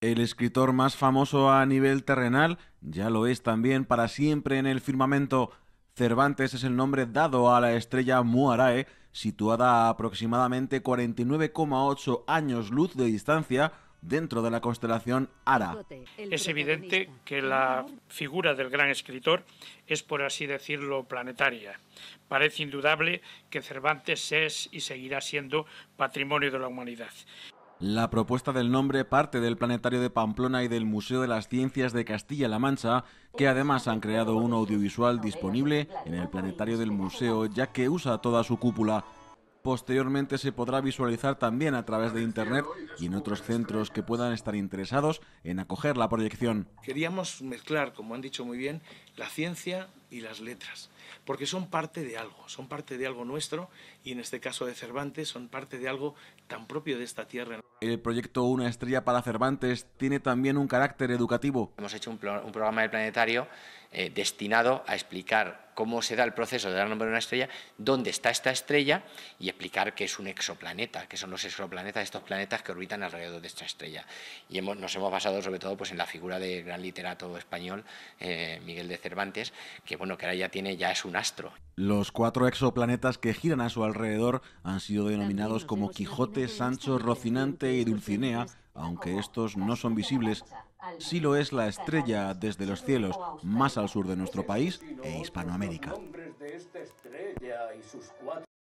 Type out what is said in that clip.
El escritor más famoso a nivel terrenal ya lo es también para siempre en el firmamento. Cervantes es el nombre dado a la estrella Muarae, situada a aproximadamente 49,8 años luz de distancia dentro de la constelación Ara. Es evidente que la figura del gran escritor es, por así decirlo, planetaria. Parece indudable que Cervantes es y seguirá siendo patrimonio de la humanidad. La propuesta del nombre parte del Planetario de Pamplona y del Museo de las Ciencias de Castilla-La Mancha, que además han creado un audiovisual disponible en el Planetario del Museo, ya que usa toda su cúpula. Posteriormente se podrá visualizar también a través de Internet y en otros centros que puedan estar interesados en acoger la proyección. Queríamos mezclar, como han dicho muy bien, la ciencia, y las letras, porque son parte de algo, son parte de algo nuestro y en este caso de Cervantes son parte de algo tan propio de esta tierra. El proyecto Una estrella para Cervantes tiene también un carácter educativo. Hemos hecho un, programa del planetario eh, destinado a explicar cómo se da el proceso de dar nombre a una estrella, dónde está esta estrella y explicar que es un exoplaneta, que son los exoplanetas, estos planetas que orbitan alrededor de esta estrella. Y hemos, nos hemos basado sobre todo pues, en la figura del gran literato español eh, Miguel de Cervantes, que bueno, que ahora ya tiene, ya es un astro. Los cuatro exoplanetas que giran a su alrededor han sido denominados como Quijote, Sancho, Rocinante y Dulcinea, aunque estos no son visibles. Sí lo es la estrella desde los cielos, más al sur de nuestro país e Hispanoamérica.